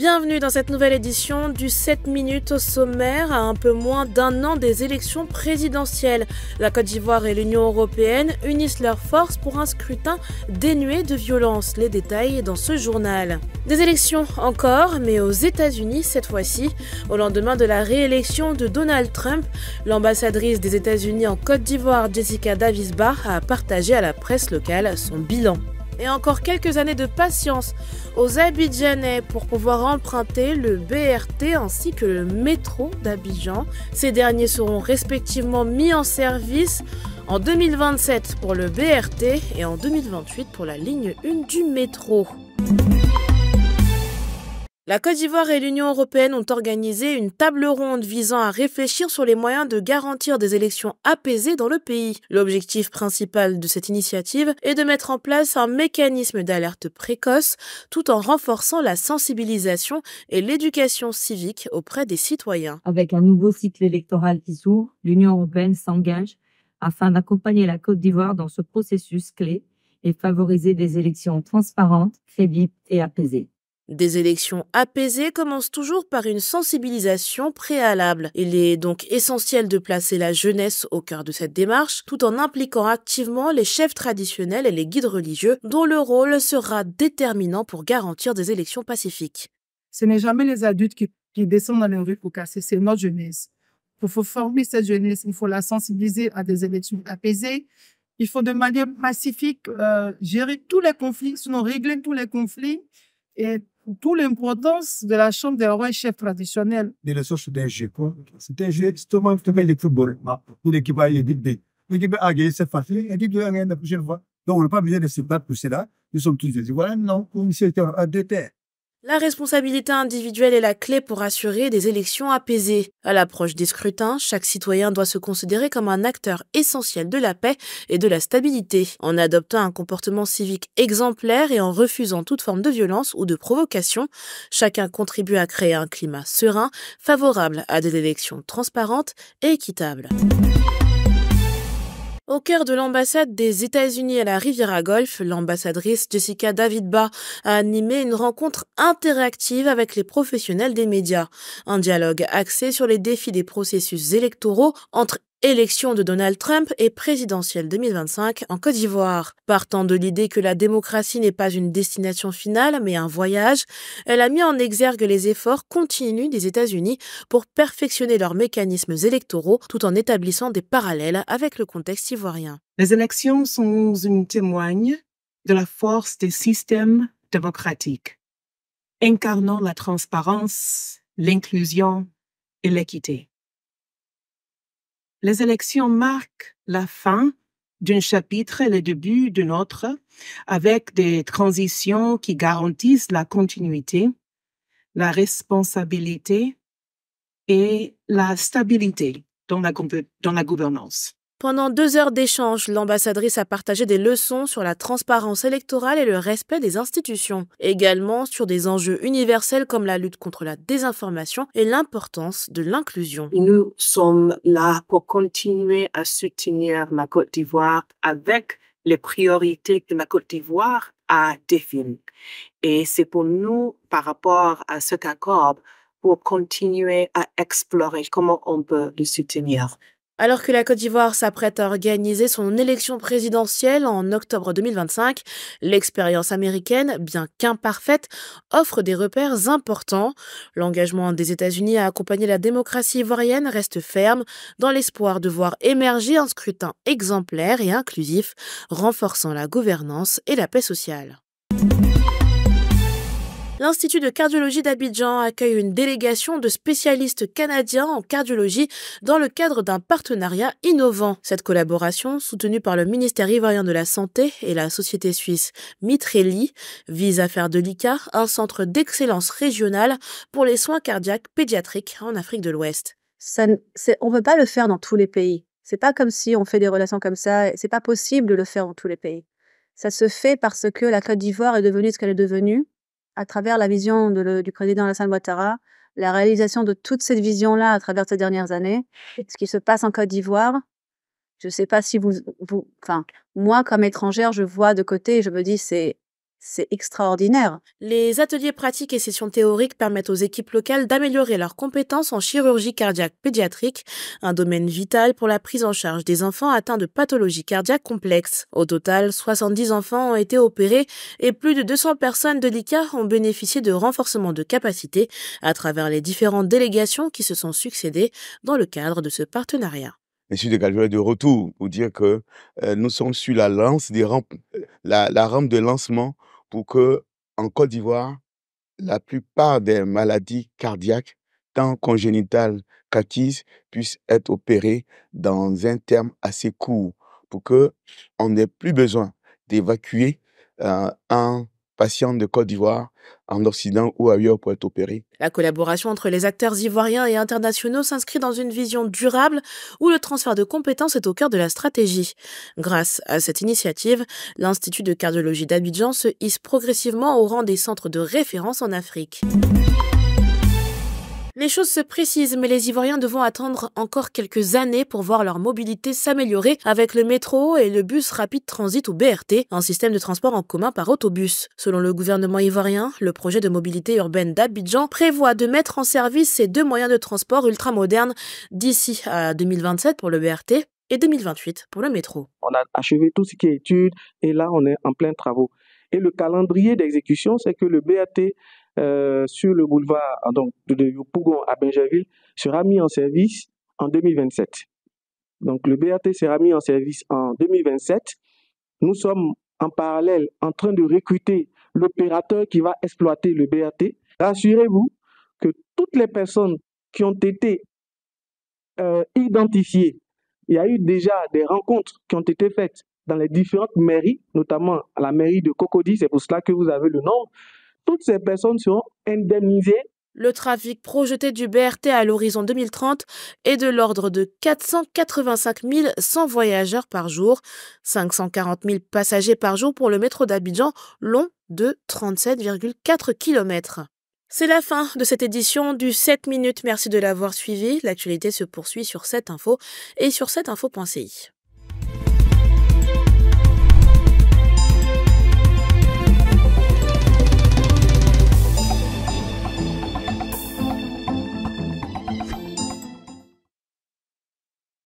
Bienvenue dans cette nouvelle édition du 7 minutes au sommaire à un peu moins d'un an des élections présidentielles. La Côte d'Ivoire et l'Union européenne unissent leurs forces pour un scrutin dénué de violence. Les détails dans ce journal. Des élections encore, mais aux États-Unis cette fois-ci. Au lendemain de la réélection de Donald Trump, l'ambassadrice des États-Unis en Côte d'Ivoire, Jessica Davis Barr, a partagé à la presse locale son bilan et encore quelques années de patience aux Abidjanais pour pouvoir emprunter le BRT ainsi que le métro d'Abidjan. Ces derniers seront respectivement mis en service en 2027 pour le BRT et en 2028 pour la ligne 1 du métro. La Côte d'Ivoire et l'Union européenne ont organisé une table ronde visant à réfléchir sur les moyens de garantir des élections apaisées dans le pays. L'objectif principal de cette initiative est de mettre en place un mécanisme d'alerte précoce tout en renforçant la sensibilisation et l'éducation civique auprès des citoyens. Avec un nouveau cycle électoral qui s'ouvre, l'Union européenne s'engage afin d'accompagner la Côte d'Ivoire dans ce processus clé et favoriser des élections transparentes, crédibles et apaisées. Des élections apaisées commencent toujours par une sensibilisation préalable. Il est donc essentiel de placer la jeunesse au cœur de cette démarche, tout en impliquant activement les chefs traditionnels et les guides religieux, dont le rôle sera déterminant pour garantir des élections pacifiques. Ce n'est jamais les adultes qui, descendent dans les rues pour casser, c'est notre jeunesse. Il faut former cette jeunesse, il faut la sensibiliser à des élections apaisées. Il faut de manière pacifique euh, gérer tous les conflits, sinon régler tous les conflits et toute l'importance de la chambre des rois chefs traditionnels. Les ressources d'un jeu. C'est un jeu, justement, le l'équipe A, l'équipe A prochaine fois. Donc, on n'a pas besoin de se battre pour cela. Nous sommes tous des Non, à deux terres. La responsabilité individuelle est la clé pour assurer des élections apaisées. À l'approche des scrutins, chaque citoyen doit se considérer comme un acteur essentiel de la paix et de la stabilité. En adoptant un comportement civique exemplaire et en refusant toute forme de violence ou de provocation, chacun contribue à créer un climat serein, favorable à des élections transparentes et équitables. Au cœur de l'ambassade des États-Unis à la Riviera Golf, l'ambassadrice Jessica David a animé une rencontre interactive avec les professionnels des médias. Un dialogue axé sur les défis des processus électoraux entre Élection de Donald Trump et présidentielle 2025 en Côte d'Ivoire. Partant de l'idée que la démocratie n'est pas une destination finale, mais un voyage, elle a mis en exergue les efforts continus des États-Unis pour perfectionner leurs mécanismes électoraux tout en établissant des parallèles avec le contexte ivoirien. Les élections sont une témoigne de la force des systèmes démocratiques, incarnant la transparence, l'inclusion et l'équité. Les élections marquent la fin d'un chapitre et le début d'un autre, avec des transitions qui garantissent la continuité, la responsabilité et la stabilité dans la, dans la gouvernance. Pendant deux heures d'échange, l'ambassadrice a partagé des leçons sur la transparence électorale et le respect des institutions, également sur des enjeux universels comme la lutte contre la désinformation et l'importance de l'inclusion. Nous sommes là pour continuer à soutenir la Côte d'Ivoire avec les priorités que la Côte d'Ivoire a définies. Et c'est pour nous, par rapport à cet accord, pour continuer à explorer comment on peut le soutenir. Alors que la Côte d'Ivoire s'apprête à organiser son élection présidentielle en octobre 2025, l'expérience américaine, bien qu'imparfaite, offre des repères importants. L'engagement des États-Unis à accompagner la démocratie ivoirienne reste ferme dans l'espoir de voir émerger un scrutin exemplaire et inclusif, renforçant la gouvernance et la paix sociale. L'Institut de cardiologie d'Abidjan accueille une délégation de spécialistes canadiens en cardiologie dans le cadre d'un partenariat innovant. Cette collaboration, soutenue par le ministère ivoirien de la Santé et la société suisse Mitreli, vise à faire de l'ICA un centre d'excellence régionale pour les soins cardiaques pédiatriques en Afrique de l'Ouest. on ne peut pas le faire dans tous les pays. C'est pas comme si on fait des relations comme ça. C'est pas possible de le faire dans tous les pays. Ça se fait parce que la Côte d'Ivoire est devenue ce qu'elle est devenue à travers la vision du président Alassane Ouattara, la réalisation de toute cette vision-là à travers ces dernières années, ce qui se passe en Côte d'Ivoire. Je ne sais pas si vous, vous, enfin, moi comme étrangère, je vois de côté et je me dis c'est c'est extraordinaire. Les ateliers pratiques et sessions théoriques permettent aux équipes locales d'améliorer leurs compétences en chirurgie cardiaque pédiatrique, un domaine vital pour la prise en charge des enfants atteints de pathologies cardiaques complexes. Au total, 70 enfants ont été opérés et plus de 200 personnes de l'ICA ont bénéficié de renforcement de capacités à travers les différentes délégations qui se sont succédées dans le cadre de ce partenariat. Monsieur de de retour pour dire que euh, nous sommes sur la lance des rampes, euh, la rampe de lancement pour que en Côte d'Ivoire, la plupart des maladies cardiaques, tant congénitales qu'acquises, puissent être opérées dans un terme assez court, pour que on n'ait plus besoin d'évacuer euh, un patients de Côte d'Ivoire en Occident ou ailleurs pour être opérés. La collaboration entre les acteurs ivoiriens et internationaux s'inscrit dans une vision durable où le transfert de compétences est au cœur de la stratégie. Grâce à cette initiative, l'Institut de cardiologie d'Abidjan se hisse progressivement au rang des centres de référence en Afrique. Les choses se précisent, mais les Ivoiriens devront attendre encore quelques années pour voir leur mobilité s'améliorer avec le métro et le bus rapide transit ou BRT, un système de transport en commun par autobus. Selon le gouvernement ivoirien, le projet de mobilité urbaine d'Abidjan prévoit de mettre en service ces deux moyens de transport ultramodernes d'ici à 2027 pour le BRT et 2028 pour le métro. On a achevé tout ce qui est études et là on est en plein travaux. Et le calendrier d'exécution, c'est que le BRT euh, sur le boulevard ah, donc, de Yopougon à Benjaville sera mis en service en 2027. Donc le BRT sera mis en service en 2027. Nous sommes en parallèle en train de recruter l'opérateur qui va exploiter le BRT. Rassurez-vous que toutes les personnes qui ont été euh, identifiées, il y a eu déjà des rencontres qui ont été faites dans les différentes mairies, notamment la mairie de Cocody, c'est pour cela que vous avez le nom toutes ces personnes seront indemnisées. Le trafic projeté du BRT à l'horizon 2030 est de l'ordre de 485 100 voyageurs par jour, 540 000 passagers par jour pour le métro d'Abidjan, long de 37,4 km. C'est la fin de cette édition du 7 minutes. Merci de l'avoir suivi. L'actualité se poursuit sur cette info et sur cette infoci